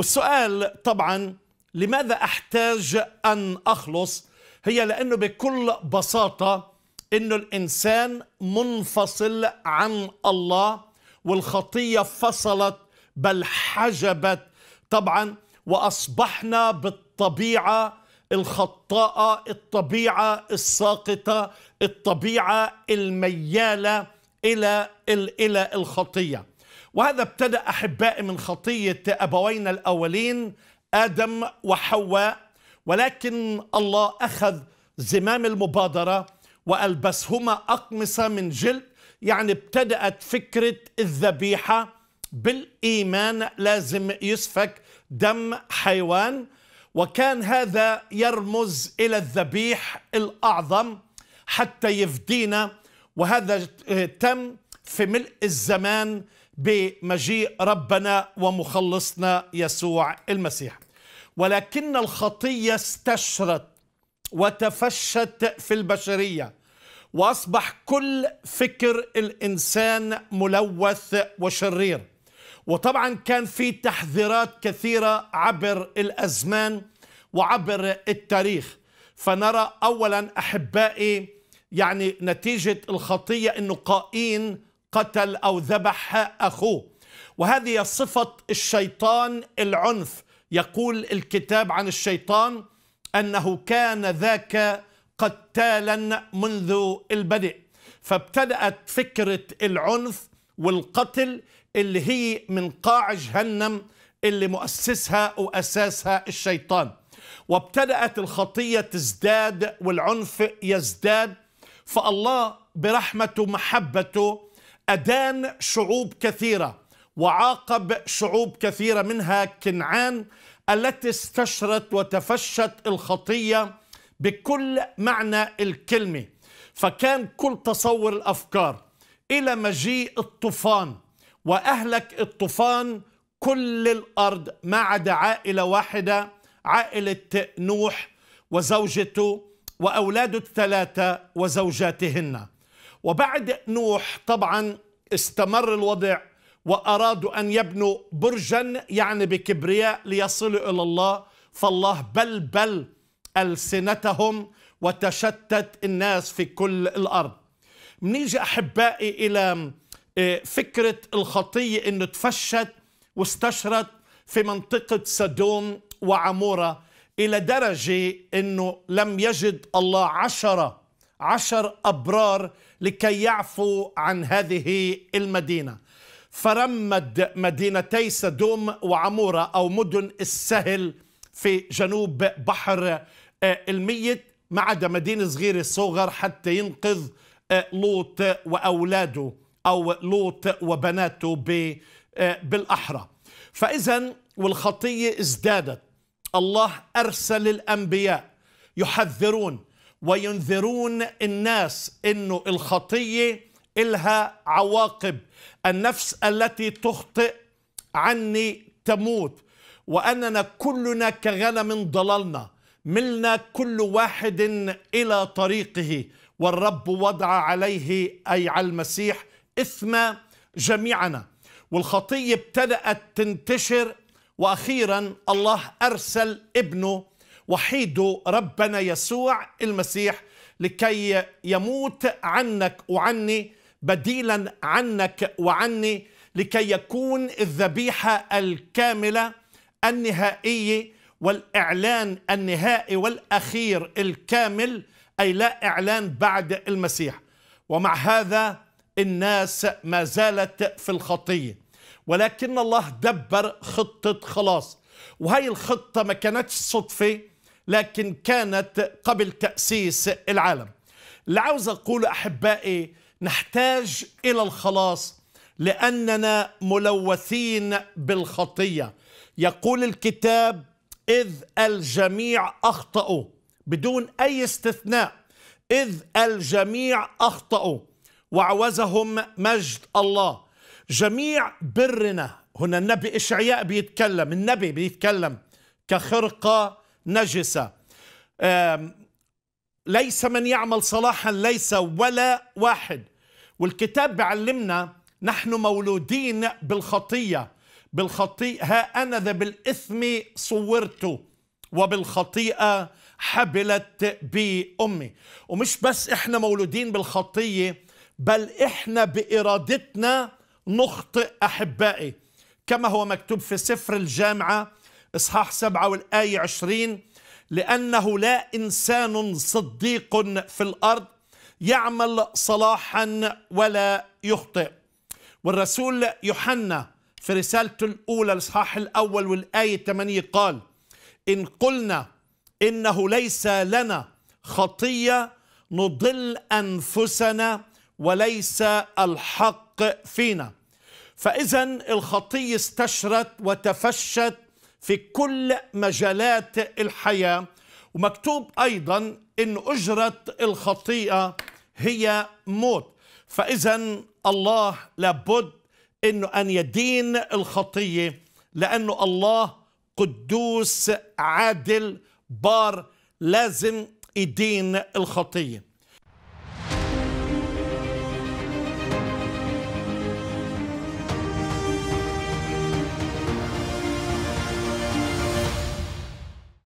والسؤال طبعا لماذا أحتاج أن أخلص هي لأنه بكل بساطة أنه الإنسان منفصل عن الله والخطية فصلت بل حجبت طبعا وأصبحنا بالطبيعة الخطاءة الطبيعة الساقطة الطبيعة الميالة إلى إلى الخطية وهذا ابتدأ أحبائي من خطية أبوينا الأولين آدم وحواء ولكن الله أخذ زمام المبادرة وألبسهما أقمصة من جلد يعني ابتدأت فكرة الذبيحة بالإيمان لازم يسفك دم حيوان وكان هذا يرمز إلى الذبيح الأعظم حتى يفدينا وهذا تم في ملء الزمان بمجيء ربنا ومخلصنا يسوع المسيح ولكن الخطيه استشرت وتفشت في البشريه واصبح كل فكر الانسان ملوث وشرير وطبعا كان في تحذيرات كثيره عبر الازمان وعبر التاريخ فنرى اولا احبائي يعني نتيجه الخطيه انه قائين قتل أو ذبح أخوه وهذه صفة الشيطان العنف يقول الكتاب عن الشيطان أنه كان ذاك قتالا منذ البدء فابتدأت فكرة العنف والقتل اللي هي من قاع جهنم اللي مؤسسها وأساسها الشيطان وابتدأت الخطية تزداد والعنف يزداد فالله برحمته محبته أدان شعوب كثيرة وعاقب شعوب كثيرة منها كنعان التي استشرت وتفشت الخطية بكل معنى الكلمة فكان كل تصور الأفكار إلى مجيء الطوفان وأهلك الطوفان كل الأرض ما عدا عائلة واحدة عائلة نوح وزوجته وأولاده الثلاثة وزوجاتهن وبعد نوح طبعا استمر الوضع وأرادوا أن يبنوا برجا يعني بكبرياء ليصلوا إلى الله فالله بلبل بل ألسنتهم وتشتت الناس في كل الأرض منيجي أحبائي إلى آه، فكرة الخطية أنه تفشت واستشرت في منطقة سدوم وعمورة إلى درجة أنه لم يجد الله عشرة عشر أبرار لكي يعفو عن هذه المدينة فرمد مدينتي سدوم وعمورة أو مدن السهل في جنوب بحر آه، الميت ما عدا مدينة صغيرة صغر حتى ينقذ آه، لوط وأولاده أو لوط وبناته آه، بالأحرى فإذا والخطية ازدادت الله أرسل الأنبياء يحذرون وينذرون الناس انه الخطيه الها عواقب النفس التي تخطئ عني تموت واننا كلنا كغنم ضللنا ملنا كل واحد الى طريقه والرب وضع عليه اي على المسيح اثم جميعنا والخطيه ابتدات تنتشر واخيرا الله ارسل ابنه وحيد ربنا يسوع المسيح لكي يموت عنك وعني بديلا عنك وعني لكي يكون الذبيحه الكامله النهائيه والاعلان النهائي والاخير الكامل اي لا اعلان بعد المسيح ومع هذا الناس ما زالت في الخطيه ولكن الله دبر خطه خلاص وهي الخطه ما كانتش صدفه لكن كانت قبل تأسيس العالم اللي عاوز أقول أحبائي نحتاج إلى الخلاص لأننا ملوثين بالخطية يقول الكتاب إذ الجميع أخطأوا بدون أي استثناء إذ الجميع أخطأوا وعوزهم مجد الله جميع برنا هنا النبي إشعياء بيتكلم النبي بيتكلم كخرقة نجسة ليس من يعمل صلاحا ليس ولا واحد والكتاب بيعلمنا نحن مولودين بالخطية بالخطيئة ها أنا ذا بالإثم صورت وبالخطيئة حبلت بي أمي ومش بس إحنا مولودين بالخطية بل إحنا بإرادتنا نخطئ أحبائي كما هو مكتوب في سفر الجامعة إصحاح سبعة والآية عشرين لأنه لا إنسان صديق في الأرض يعمل صلاحا ولا يخطئ والرسول يوحنا في رسالته الأولى الإصحاح الأول والآية 8 قال إن قلنا إنه ليس لنا خطية نضل أنفسنا وليس الحق فينا فإذا الخطية استشرت وتفشت في كل مجالات الحياة ومكتوب أيضا أن أجرة الخطيئة هي موت فإذا الله لابد أنه أن يدين الخطية لأنه الله قدوس عادل بار لازم يدين الخطيه